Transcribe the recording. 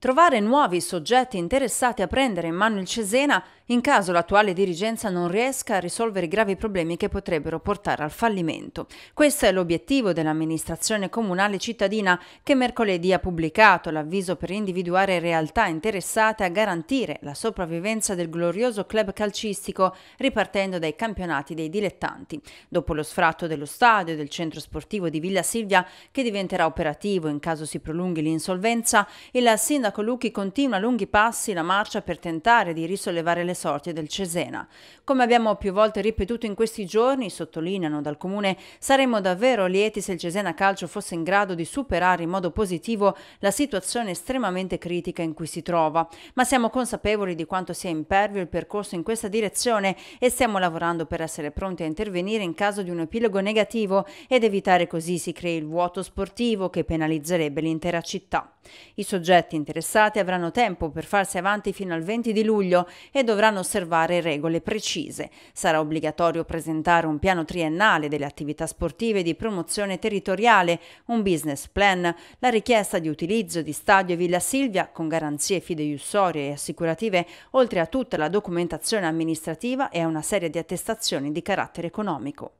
Trovare nuovi soggetti interessati a prendere in mano il Cesena in caso l'attuale dirigenza non riesca a risolvere i gravi problemi che potrebbero portare al fallimento. Questo è l'obiettivo dell'amministrazione comunale cittadina che mercoledì ha pubblicato l'avviso per individuare realtà interessate a garantire la sopravvivenza del glorioso club calcistico ripartendo dai campionati dei dilettanti. Dopo lo sfratto dello stadio e del centro sportivo di Villa Silvia, che diventerà operativo in caso si prolunghi l'insolvenza, il sindaco Lucchi continua a lunghi passi la marcia per tentare di risollevare le sorti del Cesena. Come abbiamo più volte ripetuto in questi giorni, sottolineano dal comune, saremmo davvero lieti se il Cesena Calcio fosse in grado di superare in modo positivo la situazione estremamente critica in cui si trova, ma siamo consapevoli di quanto sia impervio il percorso in questa direzione e stiamo lavorando per essere pronti a intervenire in caso di un epilogo negativo ed evitare così si crei il vuoto sportivo che penalizzerebbe l'intera città. I soggetti interessati avranno tempo per farsi avanti fino al 20 di luglio e dovranno dovranno osservare regole precise. Sarà obbligatorio presentare un piano triennale delle attività sportive di promozione territoriale, un business plan, la richiesta di utilizzo di stadio Villa Silvia con garanzie fideiussorie e assicurative, oltre a tutta la documentazione amministrativa e a una serie di attestazioni di carattere economico.